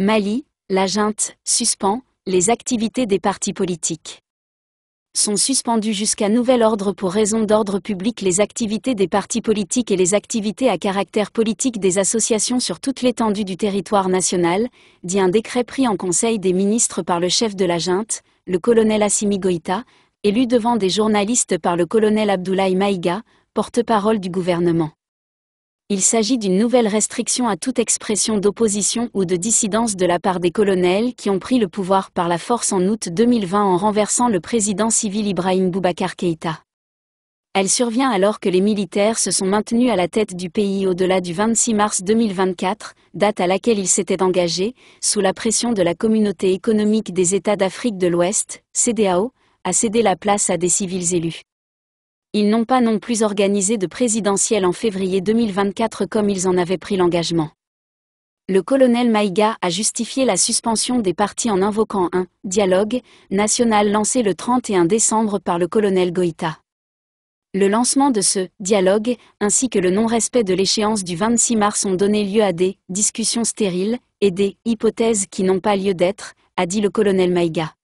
Mali, la junte suspend les activités des partis politiques. Sont suspendues jusqu'à nouvel ordre pour raison d'ordre public les activités des partis politiques et les activités à caractère politique des associations sur toute l'étendue du territoire national, dit un décret pris en Conseil des ministres par le chef de la junte, le colonel Assimi Goïta, élu devant des journalistes par le colonel Abdoulaye Maïga, porte-parole du gouvernement. Il s'agit d'une nouvelle restriction à toute expression d'opposition ou de dissidence de la part des colonels qui ont pris le pouvoir par la force en août 2020 en renversant le président civil Ibrahim Boubacar Keïta. Elle survient alors que les militaires se sont maintenus à la tête du pays au-delà du 26 mars 2024, date à laquelle ils s'étaient engagés, sous la pression de la Communauté économique des États d'Afrique de l'Ouest, CDAO, à céder la place à des civils élus ils n'ont pas non plus organisé de présidentielle en février 2024 comme ils en avaient pris l'engagement. Le colonel Maïga a justifié la suspension des partis en invoquant un dialogue national lancé le 31 décembre par le colonel Goïta. Le lancement de ce dialogue, ainsi que le non-respect de l'échéance du 26 mars ont donné lieu à des discussions stériles et des hypothèses qui n'ont pas lieu d'être, a dit le colonel Maïga.